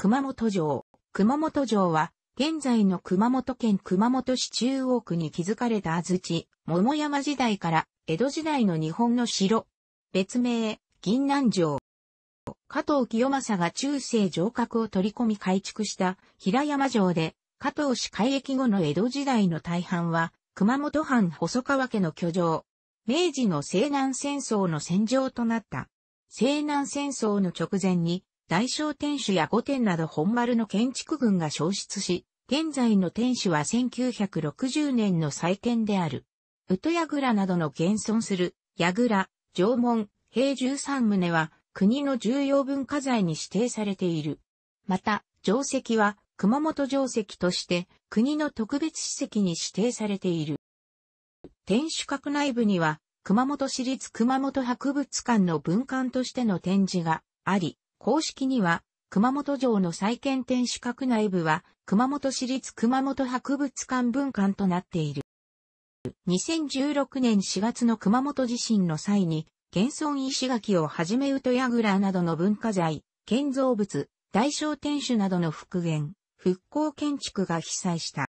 熊本城。熊本城は、現在の熊本県熊本市中央区に築かれた安土、桃山時代から江戸時代の日本の城。別名、銀南城。加藤清正が中世城郭を取り込み改築した平山城で、加藤氏改易後の江戸時代の大半は、熊本藩細川家の居城。明治の西南戦争の戦場となった。西南戦争の直前に大小天守や御殿など本丸の建築群が消失し、現在の天守は1960年の再建である。宇土櫓などの現存する、櫓、城門、平13棟は、国の重要文化財に指定されている。また、城跡は、熊本城跡として、国の特別史跡に指定されている。天守閣内部には、熊本市立熊本博物館の文館としての展示があり、公式には、熊本城の再建天守閣内部は、熊本市立熊本博物館分館となっている。2016年4月の熊本地震の際に、現存石垣をはじめやぐらなどの文化財、建造物、大小天守などの復元、復興建築が被災した。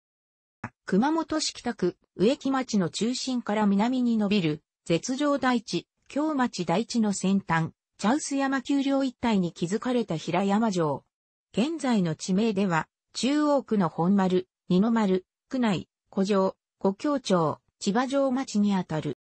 熊本市北区、植木町の中心から南に伸びる、絶上大地、京町大地の先端、茶臼山丘陵一帯に築かれた平山城。現在の地名では、中央区の本丸、二の丸、区内、古城、古京町、千葉城町にあたる。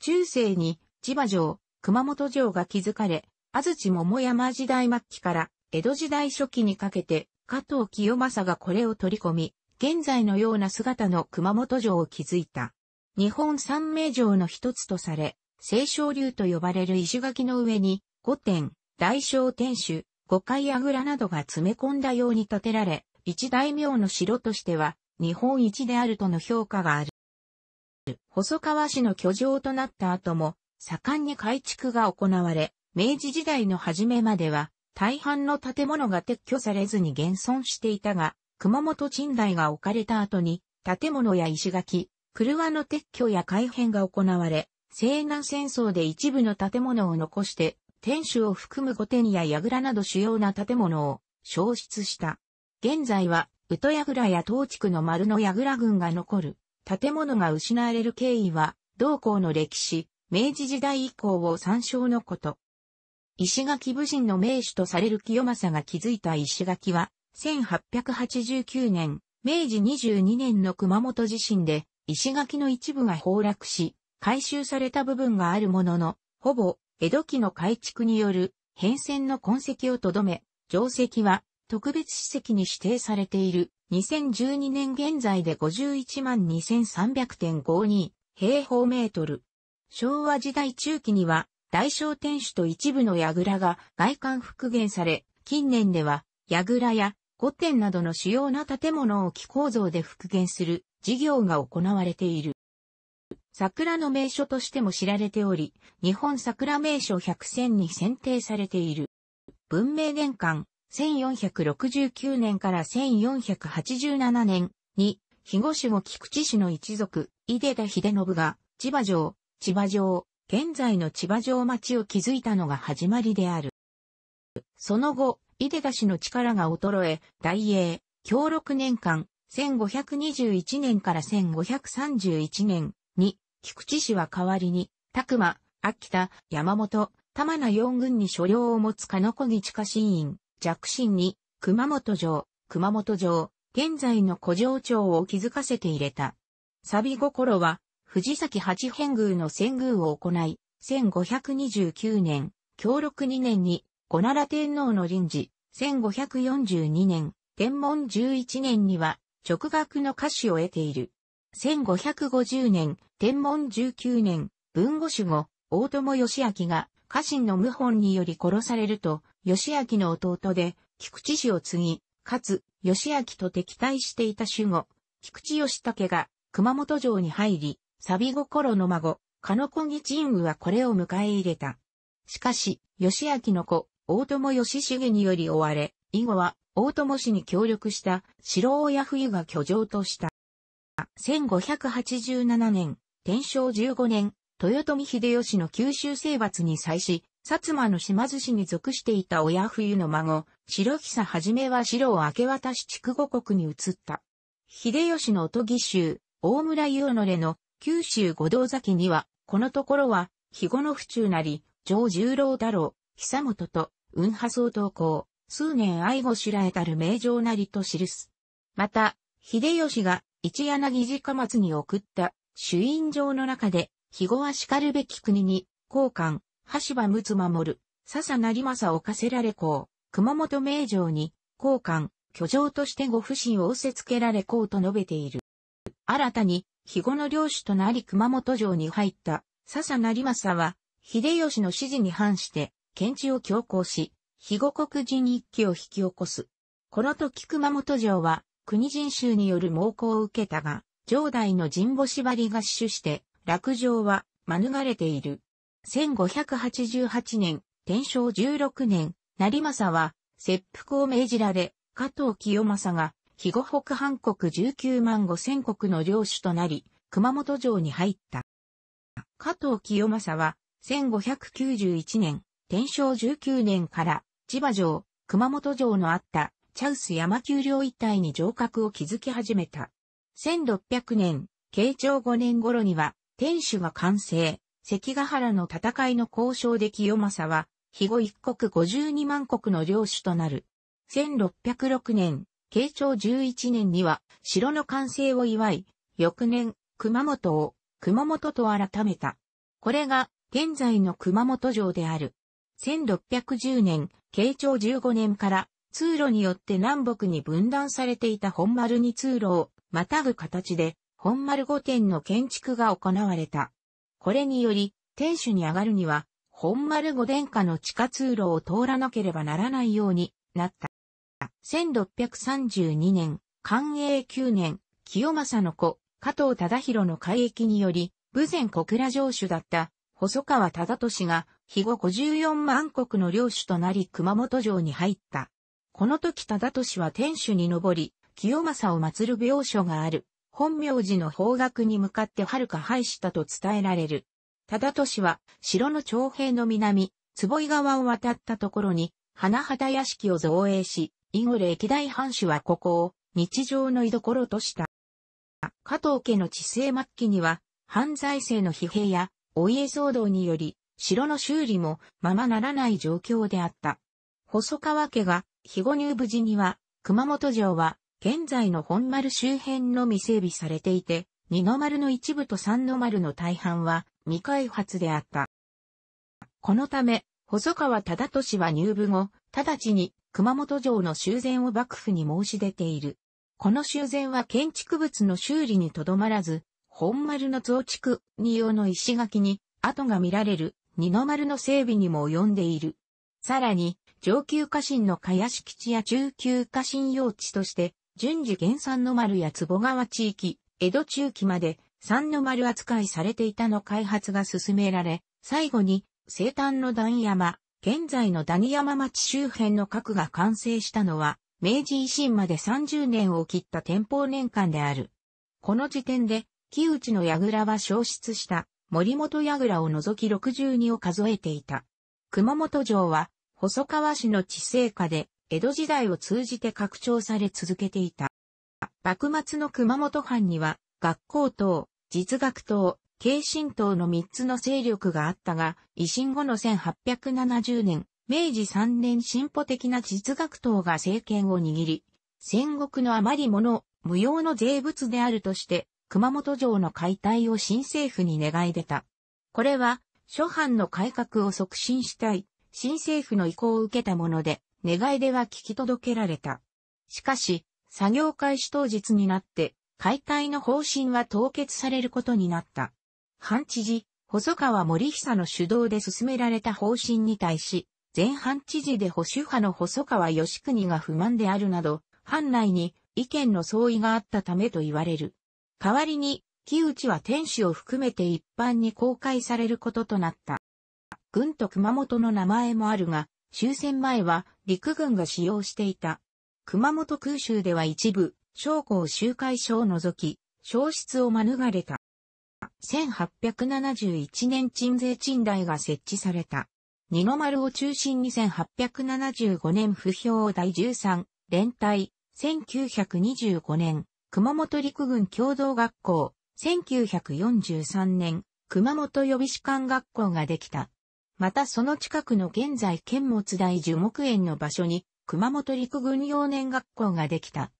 中世に千葉城、熊本城が築かれ、安土桃山時代末期から江戸時代初期にかけて、加藤清正がこれを取り込み、現在のような姿の熊本城を築いた。日本三名城の一つとされ、清少流と呼ばれる石垣の上に、御殿、大小天守、五階あぐらなどが詰め込んだように建てられ、一大名の城としては、日本一であるとの評価がある。細川市の居城となった後も、盛んに改築が行われ、明治時代の初めまでは、大半の建物が撤去されずに現存していたが、熊本賃貸が置かれた後に、建物や石垣、車の撤去や改変が行われ、西南戦争で一部の建物を残して、天守を含む御殿や櫓など主要な建物を消失した。現在は、宇都櫓や東地区の丸の櫓群が残る、建物が失われる経緯は、同校の歴史、明治時代以降を参照のこと。石垣武神の名手とされる清正が築いた石垣は、1889年、明治22年の熊本地震で、石垣の一部が崩落し、改修された部分があるものの、ほぼ江戸期の改築による変遷の痕跡をとどめ、定石は特別史跡に指定されている2012年現在で512,300.52平方メートル。昭和時代中期には大正天守と一部の櫓が外観復元され、近年では櫓や御殿などの主要な建物を木構造で復元する事業が行われている。桜の名所としても知られており、日本桜名所100選に選定されている。文明年間、1469年から1487年に、肥後守護菊池市の一族、井出田秀信が、千葉城、千葉城、現在の千葉城町を築いたのが始まりである。その後、井出田氏の力が衰え、大英、京六年間、1521年から1531年、に、菊池氏は代わりに、拓馬、秋田、山本、玉名四軍に所領を持つ鹿子木地下新院、弱心に、熊本城、熊本城、現在の古城町を築かせて入れた。錆心は、藤崎八変宮の遷宮を行い、1529年、京六2年に、五奈良天皇の臨時、1542年、天文11年には、直学の歌詞を得ている。1550年、天文19年、文語守護、大友義明が家臣の謀反により殺されると、義明の弟で、菊池氏を継ぎ、かつ、義明と敵対していた守護、菊池義武が熊本城に入り、錆心の孫、の子ぎ神宮はこれを迎え入れた。しかし、義明の子、大友義重により追われ、以後は大友氏に協力した白親冬が居城とした。1587年、天正15年、豊臣秀吉の九州征伐に際し、薩摩の島津市に属していた親冬の孫、白久はじめは白を明け渡し筑後国に移った。秀吉のおとぎ州、大村雄則の九州五道崎には、このところは、日後の府中なり、上十郎太郎、久本と、運波総統校、数年愛護しらえたる名城なりと記す。また、秀吉が一柳寺貨末に送った朱印状の中で、肥後は叱るべき国に、交換、橋場睦守る、笹成政を課せられこう、熊本名城に、交換、居城としてご不信を押せつけられこうと述べている。新たに、肥後の領主となり熊本城に入った笹成政は、秀吉の指示に反して、検知を強行し、肥後国人一揆を引き起こす。この時熊本城は、国人衆による猛攻を受けたが、上代の神保縛りが死守して、落城は免れている。1588年、天正16年、成政は、切腹を命じられ、加藤清正が、肥後北半国19万5千国の領主となり、熊本城に入った。加藤清正は、1591年、天正19年から、千葉城、熊本城のあったチャウス山丘陵一帯に城郭を築き始めた。1600年、慶長5年頃には、天守が完成、関ヶ原の戦いの交渉で清正は、肥後一国52万国の領主となる。1606年、慶長11年には、城の完成を祝い、翌年、熊本を、熊本と改めた。これが、現在の熊本城である。1610年、慶長15年から通路によって南北に分断されていた本丸に通路をまたぐ形で、本丸御殿の建築が行われた。これにより、天守に上がるには、本丸御殿下の地下通路を通らなければならないようになった。1632年、寛永9年、清正の子、加藤忠宏の改役により、武前小倉城主だった細川忠俊が、肥後54万国の領主となり熊本城に入った。この時忠俊は天守に登り、清正を祀る病所がある、本名寺の方角に向かって遥か廃したと伝えられる。忠俊は、城の長兵の南、坪井川を渡ったところに、花畑屋敷を造営し、イグレ歴代藩主はここを日常の居所とした。加藤家の治世末期には、犯罪性の疲弊や、お家騒動により、城の修理もままならない状況であった。細川家が肥後入部時には、熊本城は、現在の本丸周辺のみ整備されていて、二の丸の一部と三の丸の大半は未開発であった。このため、細川忠俊は入部後、直ちに熊本城の修繕を幕府に申し出ている。この修繕は建築物の修理にとどまらず、本丸の増築、二用の石垣に、跡が見られる、二の丸の整備にも及んでいる。さらに、上級家臣の茅敷地や中級家臣用地として、順次原産の丸や坪川地域、江戸中期まで三の丸扱いされていたの開発が進められ、最後に生誕の段山、現在の谷山町周辺の核が完成したのは、明治維新まで30年を切った天保年間である。この時点で、木内の櫓は消失した森本櫓を除き62を数えていた。熊本城は細川氏の地政下で、江戸時代を通じて拡張され続けていた。幕末の熊本藩には、学校等、実学等、慶新党の3つの勢力があったが、維新後の1870年、明治3年進歩的な実学党が政権を握り、戦国の余り物、無用の税物であるとして、熊本城の解体を新政府に願い出た。これは、諸藩の改革を促進したい、新政府の意向を受けたもので、願い出は聞き届けられた。しかし、作業開始当日になって、解体の方針は凍結されることになった。半知事、細川森久の主導で進められた方針に対し、前半知事で保守派の細川義国が不満であるなど、藩内に意見の相違があったためと言われる。代わりに、木内は天使を含めて一般に公開されることとなった。軍と熊本の名前もあるが、終戦前は陸軍が使用していた。熊本空襲では一部、将校集会所を除き、消失を免れた。1871年鎮税鎮台が設置された。二の丸を中心に1875年不評第13連隊、1925年、熊本陸軍共同学校、1943年、熊本予備士官学校ができた。またその近くの現在県物大樹木園の場所に、熊本陸軍幼年学校ができた。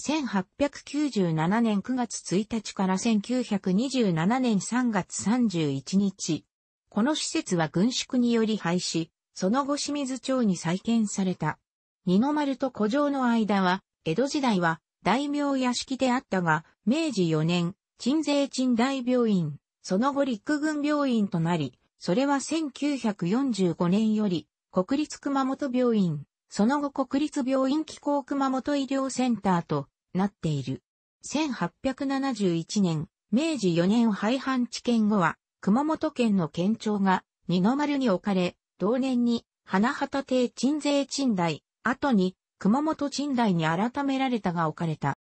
1897年9月1日から1927年3月31日。この施設は軍縮により廃止、その後清水町に再建された。二の丸と古城の間は、江戸時代は大名屋敷であったが、明治4年、鎮西鎮大病院、その後陸軍病院となり、それは1945年より、国立熊本病院、その後国立病院機構熊本医療センターとなっている。1871年、明治4年廃藩置県後は、熊本県の県庁が二の丸に置かれ、同年に花畑邸鎮税鎮大、後に熊本鎮大に改められたが置かれた。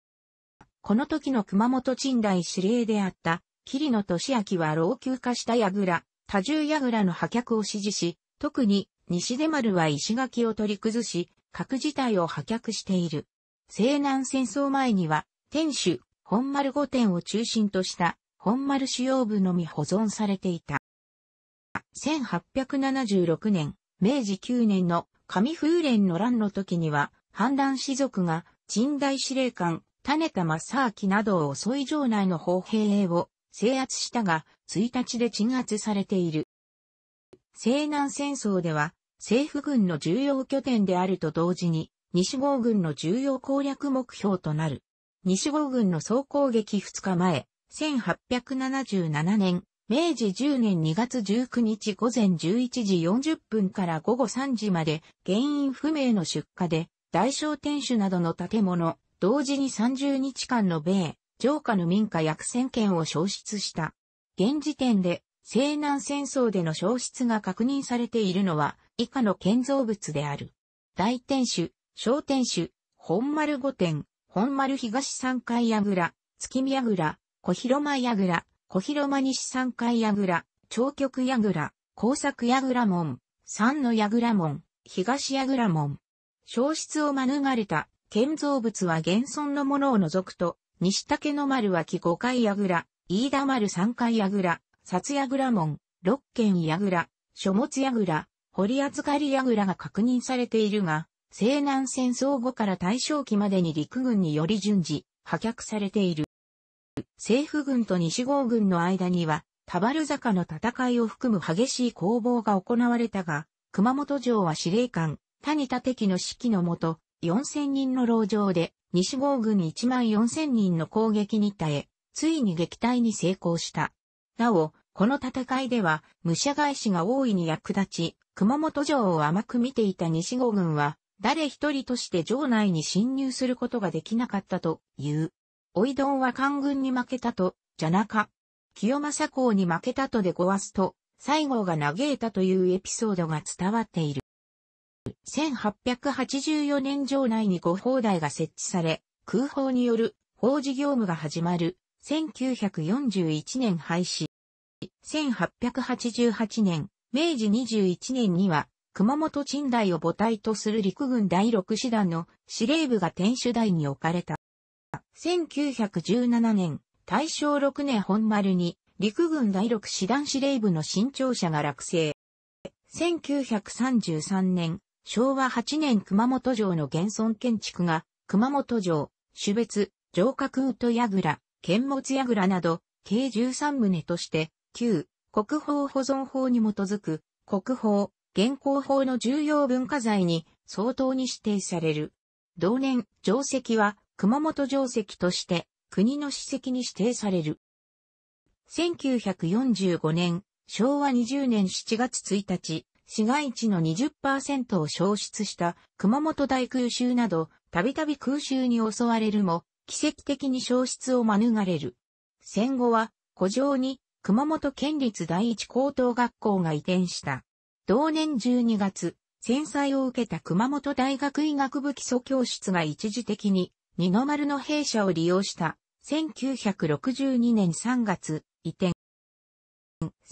この時の熊本鎮大司令であった、桐野俊明は老朽化した櫓、多重櫓の破却を指示し、特に西出丸は石垣を取り崩し、核自体を破却している。西南戦争前には、天守、本丸御殿を中心とした本丸主要部のみ保存されていた。1876年、明治9年の上風連の乱の時には、反乱士族が、陳大司令官、種田正明などを襲い城内の砲兵を制圧したが、1日で鎮圧されている。西南戦争では、政府軍の重要拠点であると同時に、西郷軍の重要攻略目標となる。西郷軍の総攻撃2日前、1877年、明治10年2月19日午前11時40分から午後3時まで、原因不明の出火で、大小天守などの建物、同時に30日間の米、城下の民家約千0件を消失した。現時点で、西南戦争での消失が確認されているのは、以下の建造物である。大天守、小天守、本丸御殿、本丸東三階櫓、月見櫓、小広間櫓、小広間西三階櫓、長局櫓、工作櫓門、三の櫓門、東櫓門。消失を免れた建造物は現存のものを除くと、西竹の丸脇5階矢倉、飯田丸3階矢倉、札矢倉門、六軒矢倉、書物矢倉、堀扱り矢倉が確認されているが、西南戦争後から大正期までに陸軍により順次、破却されている。政府軍と西郷軍の間には、田原坂の戦いを含む激しい攻防が行われたが、熊本城は司令官、谷田敵の指揮のもと、4000人の牢城で西郷軍1万4000人の攻撃に耐え、ついに撃退に成功した。なお、この戦いでは、武者返しが大いに役立ち、熊本城を甘く見ていた西郷軍は、誰一人として城内に侵入することができなかったという。おいどんは官軍に負けたと、じゃなか。清正公に負けたとでごわすと、西郷が嘆いたというエピソードが伝わっている。1884年城内に誤砲台が設置され、空砲による砲事業務が始まる、1941年廃止。1888年、明治21年には、熊本鎮台を母体とする陸軍第6師団の司令部が天守台に置かれた。1917年、大正6年本丸に、陸軍第6師団司令部の新庁舎が落成。1933年、昭和8年熊本城の現存建築が、熊本城、種別、城下空と櫓、剣物櫓など、計13棟として、旧、国宝保存法に基づく、国宝、現行法の重要文化財に相当に指定される。同年、城石は熊本城石として国の史跡に指定される。1945年、昭和20年7月1日、市街地の20%を消失した熊本大空襲など、たびたび空襲に襲われるも、奇跡的に消失を免れる。戦後は、古城に熊本県立第一高等学校が移転した。同年12月、戦災を受けた熊本大学医学部基礎教室が一時的に二の丸の弊社を利用した1962年3月移転。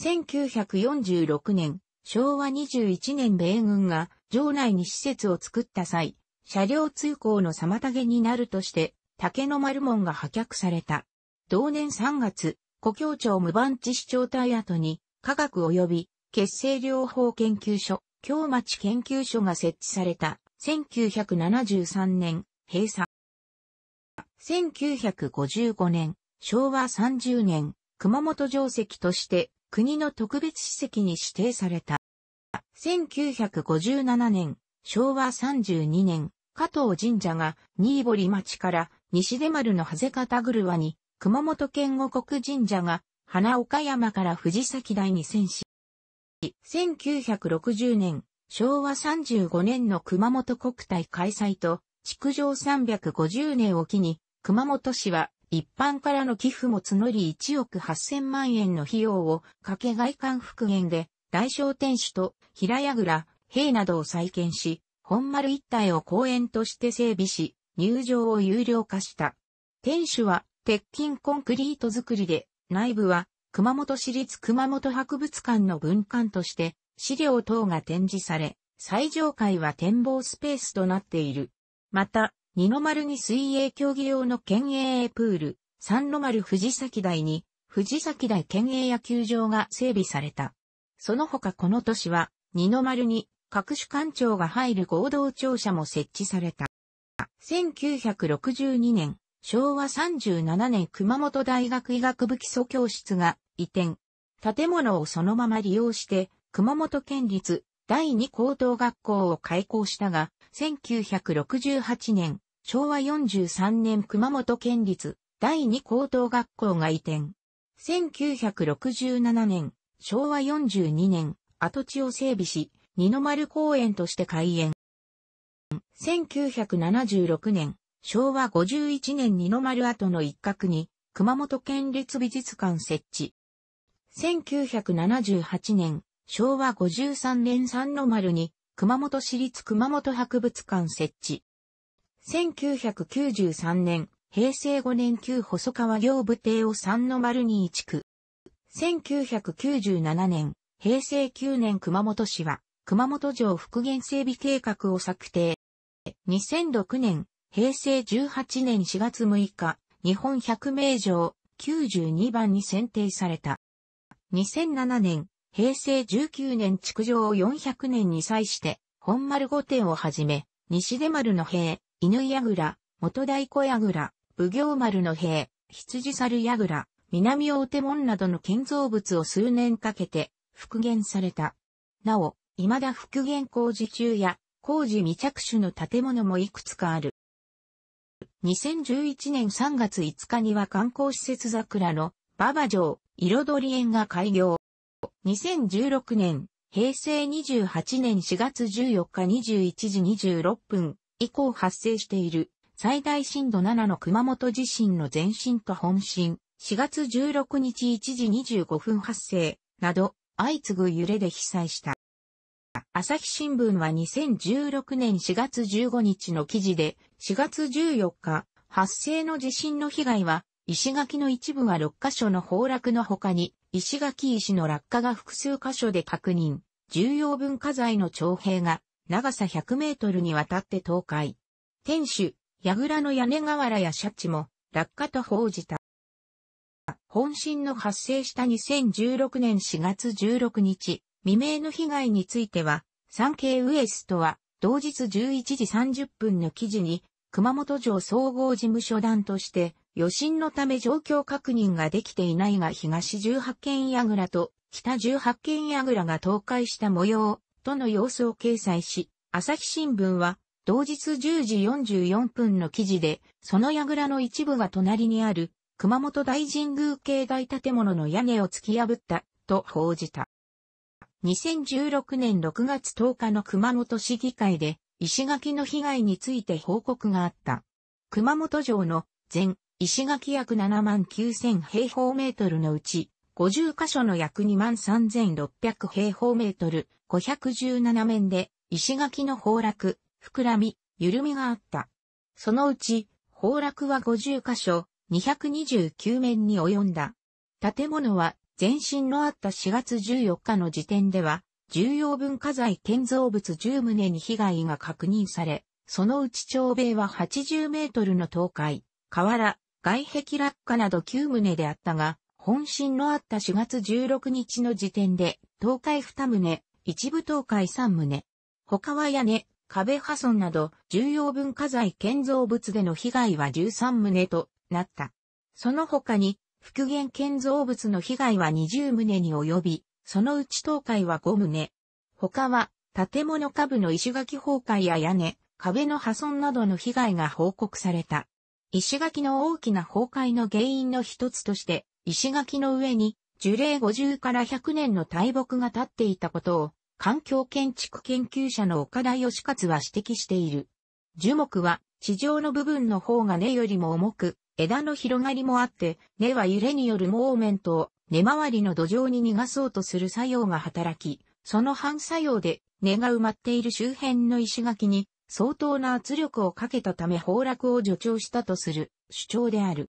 1946年昭和21年米軍が城内に施設を作った際、車両通行の妨げになるとして、竹の丸門が破却された。同年3月、故郷町無番地市長隊跡に、科学及び血清療法研究所、京町研究所が設置された、1973年、閉鎖。1955年、昭和30年、熊本城跡として国の特別史跡に指定された。1957年、昭和32年、加藤神社が新堀町から西出丸のハゼ方車に、熊本県五国神社が花岡山から藤崎台に遷し、1960年、昭和35年の熊本国体開催と、築城350年を機に、熊本市は一般からの寄付も募り1億8000万円の費用を掛け外観復元で大小天守と平屋倉、兵などを再建し、本丸一帯を公園として整備し、入場を有料化した。天守は鉄筋コンクリート造りで、内部は熊本市立熊本博物館の文館として資料等が展示され、最上階は展望スペースとなっている。また、二の丸に水泳競技用の県営プール、三の丸藤崎台に藤崎台県営野球場が整備された。その他この都市は、二の丸に各種官庁が入る合同庁舎も設置された。1962年、昭和37年熊本大学医学部基礎教室が移転。建物をそのまま利用して、熊本県立第二高等学校を開校したが、1968年、昭和43年熊本県立第二高等学校が移転。1967年、昭和42年、跡地を整備し、二の丸公園として開園。1976年、昭和51年二の丸跡の一角に、熊本県立美術館設置。1978年、昭和53年三の丸に、熊本市立熊本博物館設置。1993年、平成5年旧細川行部邸を三の丸に移築。1997年、平成9年熊本市は、熊本城復元整備計画を策定。2006年、平成18年4月6日、日本百名城92番に選定された。2007年、平成19年築城を400年に際して、本丸御殿をはじめ、西出丸の兵、犬櫓、元太鼓櫓、武行丸の兵、羊猿櫓、南大手門などの建造物を数年かけて復元された。なお、未だ復元工事中や工事未着手の建物もいくつかある。2011年3月5日には観光施設桜の馬場城彩り園が開業。2016年、平成28年4月14日21時26分以降発生している最大震度7の熊本地震の前震と本震4月16日1時25分発生など相次ぐ揺れで被災した。朝日新聞は2016年4月15日の記事で4月14日発生の地震の被害は石垣の一部は6カ所の崩落の他に石垣石の落下が複数箇所で確認、重要文化財の長兵が長さ100メートルにわたって倒壊。天守、櫓の屋根瓦やシャチも落下と報じた。本震の発生した2016年4月16日、未明の被害については、産経ウエストは、同日11時30分の記事に、熊本城総合事務所団として、余震のため状況確認ができていないが東18軒櫓と北18軒櫓が倒壊した模様との様子を掲載し、朝日新聞は同日10時44分の記事で、その櫓の一部が隣にある熊本大神宮系大建物の屋根を突き破った、と報じた。2016年6月10日の熊本市議会で、石垣の被害について報告があった。熊本城の全石垣約7万9000平方メートルのうち、50カ所の約2万3600平方メートル517面で石垣の崩落、膨らみ、緩みがあった。そのうち、崩落は50カ所、229面に及んだ。建物は前身のあった4月14日の時点では、重要文化財建造物10棟に被害が確認され、そのうち長米は80メートルの倒壊、河原、外壁落下など9棟であったが、本震のあった4月16日の時点で、倒壊2棟、一部倒壊3棟、他は屋根、壁破損など重要文化財建造物での被害は13棟となった。その他に、復元建造物の被害は20棟に及び、そのうち倒壊は5棟。他は、建物下部の石垣崩壊や屋根、壁の破損などの被害が報告された。石垣の大きな崩壊の原因の一つとして、石垣の上に樹齢50から100年の大木が立っていたことを、環境建築研究者の岡田義勝は指摘している。樹木は地上の部分の方が根よりも重く、枝の広がりもあって、根は揺れによるモーメントを根回りの土壌に逃がそうとする作用が働き、その反作用で根が埋まっている周辺の石垣に相当な圧力をかけたため崩落を助長したとする主張である。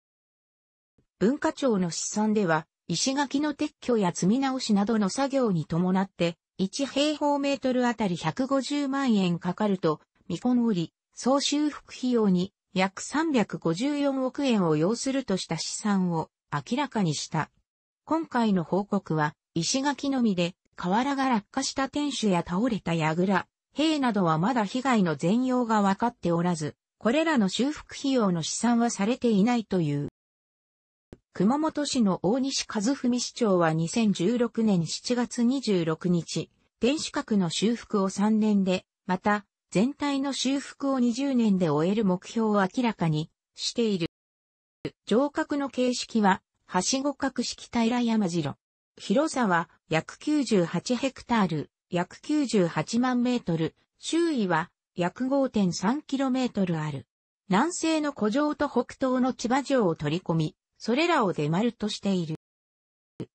文化庁の試算では、石垣の撤去や積み直しなどの作業に伴って、1平方メートルあたり150万円かかると見込折り、総修復費用に約354億円を要するとした試算を明らかにした。今回の報告は、石垣のみで、瓦が落下した天守や倒れた櫓、兵などはまだ被害の全容が分かっておらず、これらの修復費用の試算はされていないという。熊本市の大西和文市長は2016年7月26日、天守閣の修復を3年で、また、全体の修復を20年で終える目標を明らかにしている。城郭の形式は、はしご角式平山城。広さは約98ヘクタール、約98万メートル、周囲は約5.3キロメートルある。南西の古城と北東の千葉城を取り込み、それらを出丸としている。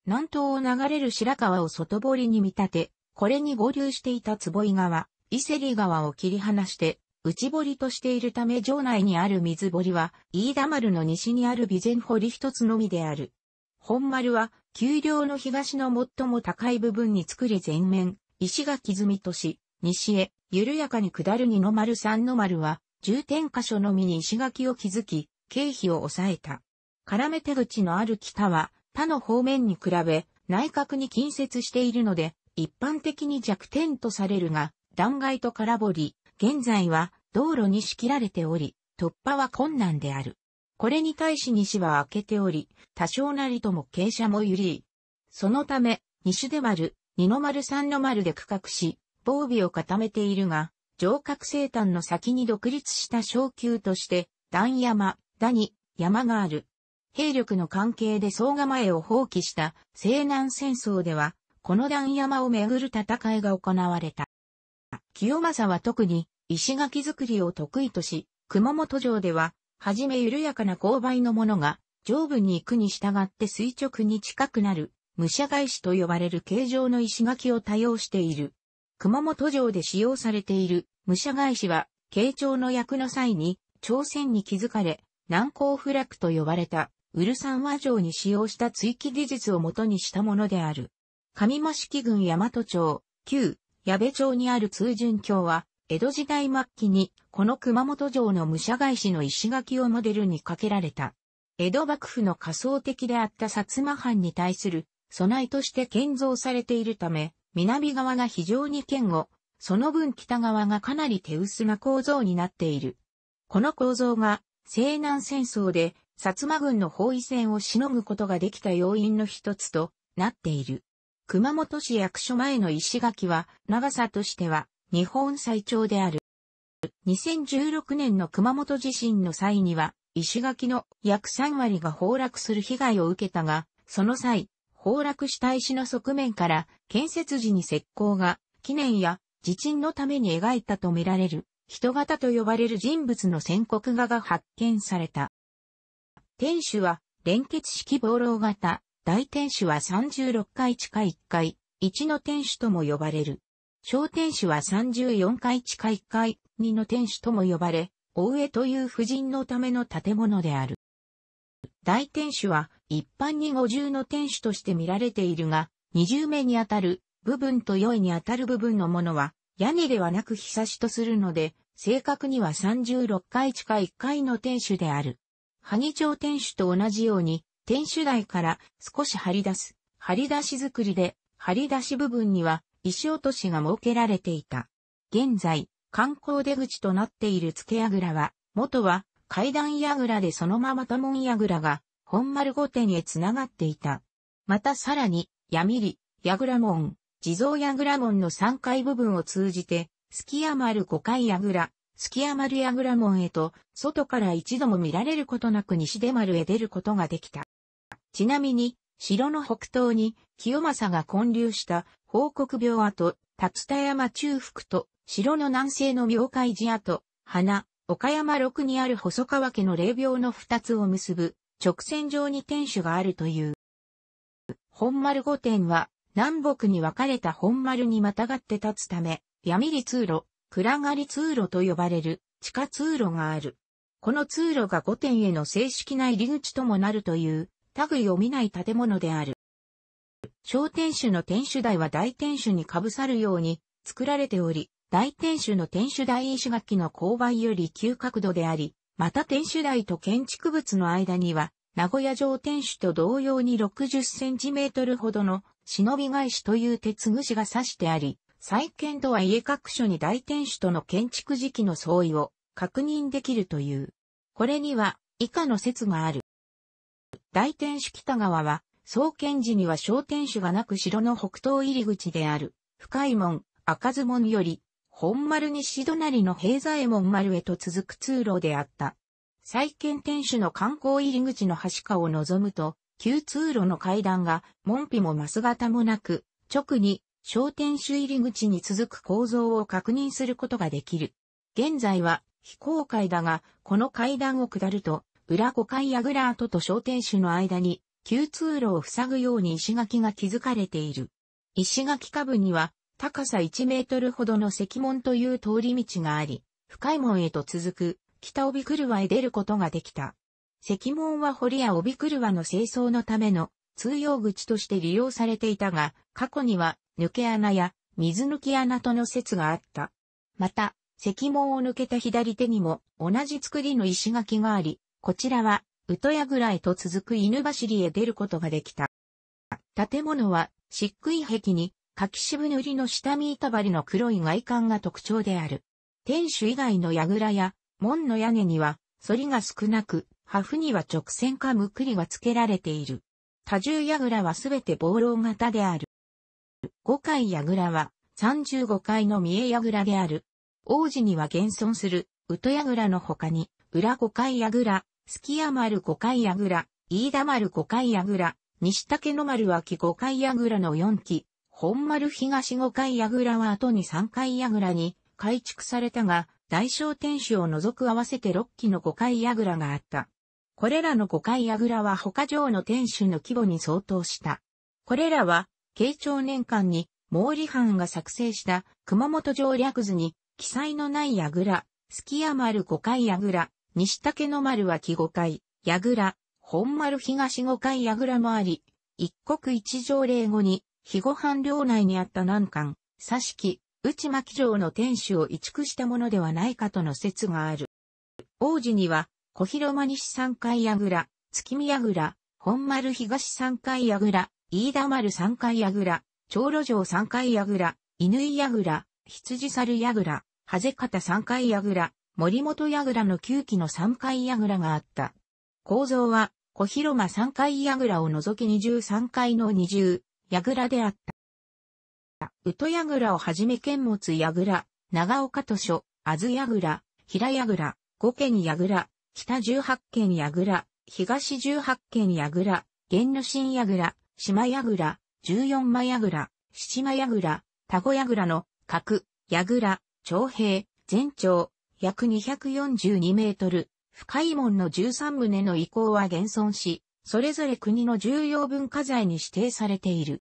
南東を流れる白川を外堀に見立て、これに合流していた坪井川、伊勢里川を切り離して、内堀としているため城内にある水堀は、飯田丸の西にある備前堀一つのみである。本丸は、丘陵の東の最も高い部分に作り全面、石垣積みとし、西へ、緩やかに下る二の丸三の丸は、重点箇所のみに石垣を築き、経費を抑えた。絡め手口のある北は、他の方面に比べ、内角に近接しているので、一般的に弱点とされるが、断崖と空堀、現在は道路に仕切られており、突破は困難である。これに対し西は開けており、多少なりとも傾斜も緩りそのため、西で丸、二の丸三の丸で区画し、防備を固めているが、城郭生誕の先に独立した昇級として、段山、谷、山がある。兵力の関係で総構えを放棄した西南戦争では、この段山をめぐる戦いが行われた。清正は特に石垣作りを得意とし、熊本城では、はじめ緩やかな勾配のものが、上部に行くに従って垂直に近くなる、武者返しと呼ばれる形状の石垣を多用している。熊本城で使用されている武者返しは、慶長の役の際に、朝鮮に気づかれ、南高フラクと呼ばれた、ウルサン和城に使用した追記技術をもとにしたものである。上間式郡大和町、旧、矢部町にある通順橋は、江戸時代末期に、この熊本城の武者返しの石垣をモデルにかけられた。江戸幕府の仮想的であった薩摩藩に対する備えとして建造されているため、南側が非常に堅固、その分北側がかなり手薄な構造になっている。この構造が西南戦争で薩摩軍の包囲戦をしのぐことができた要因の一つとなっている。熊本市役所前の石垣は、長さとしては、日本最長である。2016年の熊本地震の際には、石垣の約3割が崩落する被害を受けたが、その際、崩落した石の側面から建設時に石膏が記念や地震のために描いたとみられる人型と呼ばれる人物の宣告画が発見された。天守は連結式防漏型大天守は36階地下1階、1の天守とも呼ばれる。小天守は34階地下1階、2の天守とも呼ばれ、大江という婦人のための建物である。大天守は一般に五重の天守として見られているが、二重目にあたる部分と四位にあたる部分のものは、屋根ではなく日差しとするので、正確には36階地下1階の天守である。萩城天守と同じように、天守台から少し張り出す、張り出し作りで、張り出し部分には石落としが設けられていた。現在、観光出口となっている付け櫓は、元は階段櫓でそのまま多門櫓が本丸御殿へ繋がっていた。またさらに、闇里、櫓門、地蔵櫓門の3階部分を通じて、月山丸5階櫓、月余丸櫓門へと、外から一度も見られることなく西出丸へ出ることができた。ちなみに、城の北東に清正が建立した報告病跡、竜田山中腹と、城の南西の妙海寺跡、花、岡山六にある細川家の霊廟の二つを結ぶ直線上に天守があるという。本丸御殿は南北に分かれた本丸にまたがって立つため、闇里通路、暗がり通路と呼ばれる地下通路がある。この通路が御殿への正式な入り口ともなるという類を見ない建物である。小天守の天守台は大天守にかぶさるように作られており、大天守の天守台石垣の勾配より急角度であり、また天守台と建築物の間には、名古屋城天守と同様に60センチメートルほどの忍び返しという鉄串が刺してあり、再建とはいえ各所に大天守との建築時期の相違を確認できるという。これには以下の説がある。大天守北側は、創建時には小天守がなく城の北東入り口である、深い門、赤津門より、本丸西隣の平左衛門丸へと続く通路であった。再建天守の観光入り口の端下を望むと、旧通路の階段が、門扉も増ス型もなく、直に、小天守入り口に続く構造を確認することができる。現在は非公開だが、この階段を下ると、裏五階やグラートと商店主の間に、旧通路を塞ぐように石垣が築かれている。石垣下部には、高さ1メートルほどの石門という通り道があり、深い門へと続く、北帯車へ出ることができた。石門は堀や帯車の清掃のための通用口として利用されていたが、過去には抜け穴や水抜き穴との説があった。また、石門を抜けた左手にも同じ作りの石垣があり、こちらは、ウトヤぐらいと続く犬走りへ出ることができた。建物は、漆喰壁に、柿渋塗りの下見板張りの黒い外観が特徴である。天守以外の櫓や、門の屋根には、反りが少なく、破風には直線かむくりが付けられている。多重櫓はすべて暴露型である。五階櫓は、35階の三重櫓である。王子には現存する、宇都櫓の他に、裏五階櫓、すきや丸五回やぐら、飯田丸五回やぐら、西竹の丸脇五回やぐらの4期、本丸東五回やぐらは後に3回やぐらに改築されたが、大小天守を除く合わせて6期の五回やぐらがあった。これらの五回やぐらは他城の天守の規模に相当した。これらは、慶長年間に毛利藩が作成した熊本城略図に記載のない櫓、月屋丸五回櫓、西竹の丸は木5階、矢倉、本丸東5階矢倉もあり、一国一条例後に、肥後藩領内にあった南関、佐敷、内牧城の天守を移築したものではないかとの説がある。王子には、小広間西三階矢倉、月見矢倉、本丸東三階矢倉、飯田丸三階矢倉、長路城三階矢倉、犬井矢倉、羊猿矢倉、ハ方三階矢倉、森本櫓の9基の3階櫓があった。構造は、小広間3階櫓を除き二重3階の二重、櫓であった。宇都櫓をはじめ剣持櫓、長岡図書、あず櫓、平櫓、五軒櫓、北十八軒櫓、東十八軒櫓、源の新櫓、島櫓、十四間櫓、七間櫓、田子櫓の、角、櫓、長平、全長、約242メートル、深い門の13棟の遺構は現存し、それぞれ国の重要文化財に指定されている。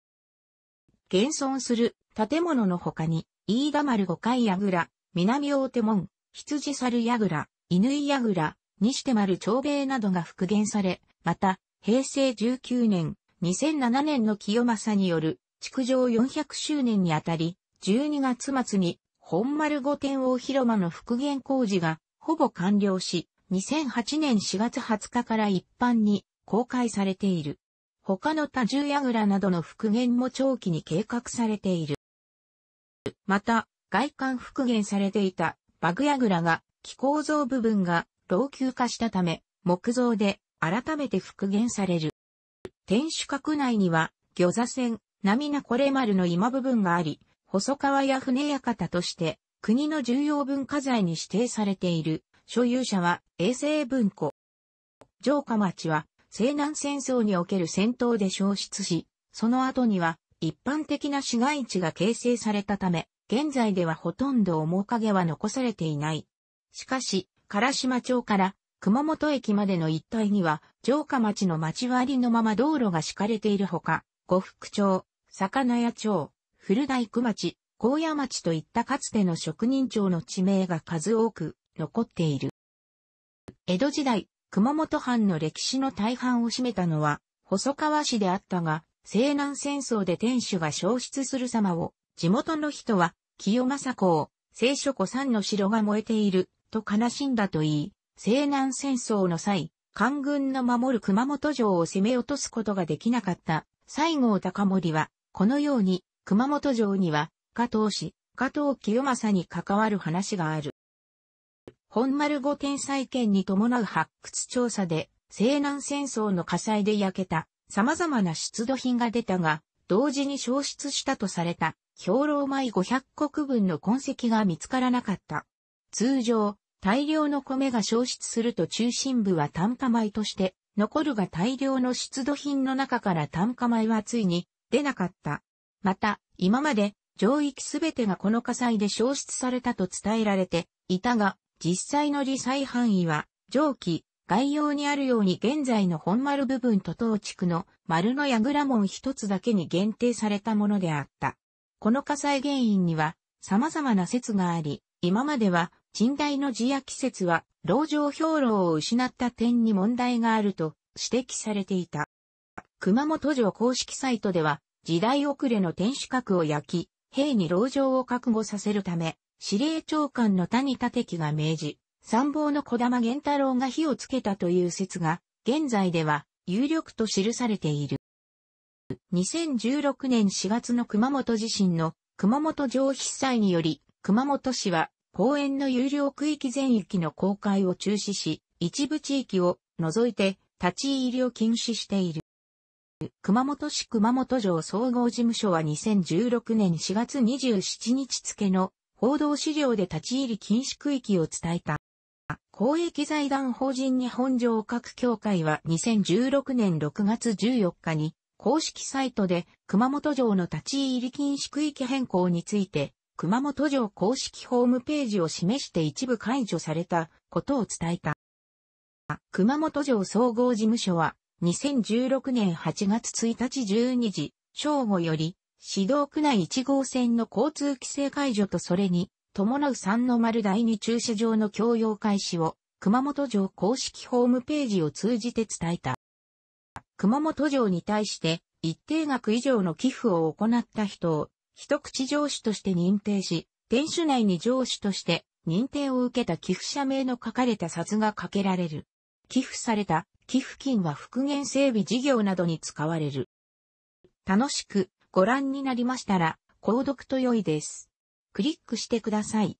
現存する建物の他に、飯田丸五階櫓、南大手門、羊猿櫓、犬井櫓、西手丸長兵衛などが復元され、また、平成19年、2007年の清正による、築城400周年にあたり、12月末に本丸御殿大広間の復元工事がほぼ完了し、2008年4月20日から一般に公開されている。他の多重櫓などの復元も長期に計画されている。また、外観復元されていたバグ櫓が気構造部分が老朽化したため、木造で改めて復元される。天守閣内には、魚座線、波名これ丸の今部分があり、細川や船館として、国の重要文化財に指定されている、所有者は衛星文庫。城下町は、西南戦争における戦闘で消失し、その後には、一般的な市街地が形成されたため、現在ではほとんど面影は残されていない。しかし、唐島町から熊本駅までの一帯には、城下町の町割りのまま道路が敷かれているほか、呉服町、魚屋町、古大工町、高野町といったかつての職人町の地名が数多く残っている。江戸時代、熊本藩の歴史の大半を占めたのは、細川市であったが、西南戦争で天守が消失する様を、地元の人は、清正公、聖書子さんの城が燃えている、と悲しんだと言い、西南戦争の際、官軍の守る熊本城を攻め落とすことができなかった、西郷隆盛は、このように、熊本城には、加藤氏、加藤清正に関わる話がある。本丸御天災建に伴う発掘調査で、西南戦争の火災で焼けた様々な出土品が出たが、同時に消失したとされた兵糧米500石分の痕跡が見つからなかった。通常、大量の米が消失すると中心部は単価米として、残るが大量の出土品の中から単価米はついに出なかった。また、今まで上域すべてがこの火災で消失されたと伝えられていたが、実際の理災範囲は、上記、概要にあるように現在の本丸部分と当地区の丸の櫓門一つだけに限定されたものであった。この火災原因には様々な説があり、今までは近代の地や季節は、牢城兵糧を失った点に問題があると指摘されていた。熊本城公式サイトでは、時代遅れの天守閣を焼き、兵に牢城を覚悟させるため、司令長官の谷立樹が命じ、参謀の小玉源太郎が火をつけたという説が、現在では有力と記されている。2016年4月の熊本地震の熊本城被災により、熊本市は公園の有料区域全域の公開を中止し、一部地域を除いて立ち入りを禁止している。熊本市熊本城総合事務所は2016年4月27日付の報道資料で立ち入り禁止区域を伝えた。公益財団法人日本城各協会は2016年6月14日に公式サイトで熊本城の立ち入り禁止区域変更について熊本城公式ホームページを示して一部解除されたことを伝えた。熊本城総合事務所は2016年8月1日12時、正午より、指導区内1号線の交通規制解除とそれに、伴う三の丸第二駐車場の共用開始を、熊本城公式ホームページを通じて伝えた。熊本城に対して、一定額以上の寄付を行った人を、一口上司として認定し、店主内に上司として認定を受けた寄付者名の書かれた札がかけられる。寄付された寄付金は復元整備事業などに使われる。楽しくご覧になりましたら、購読と良いです。クリックしてください。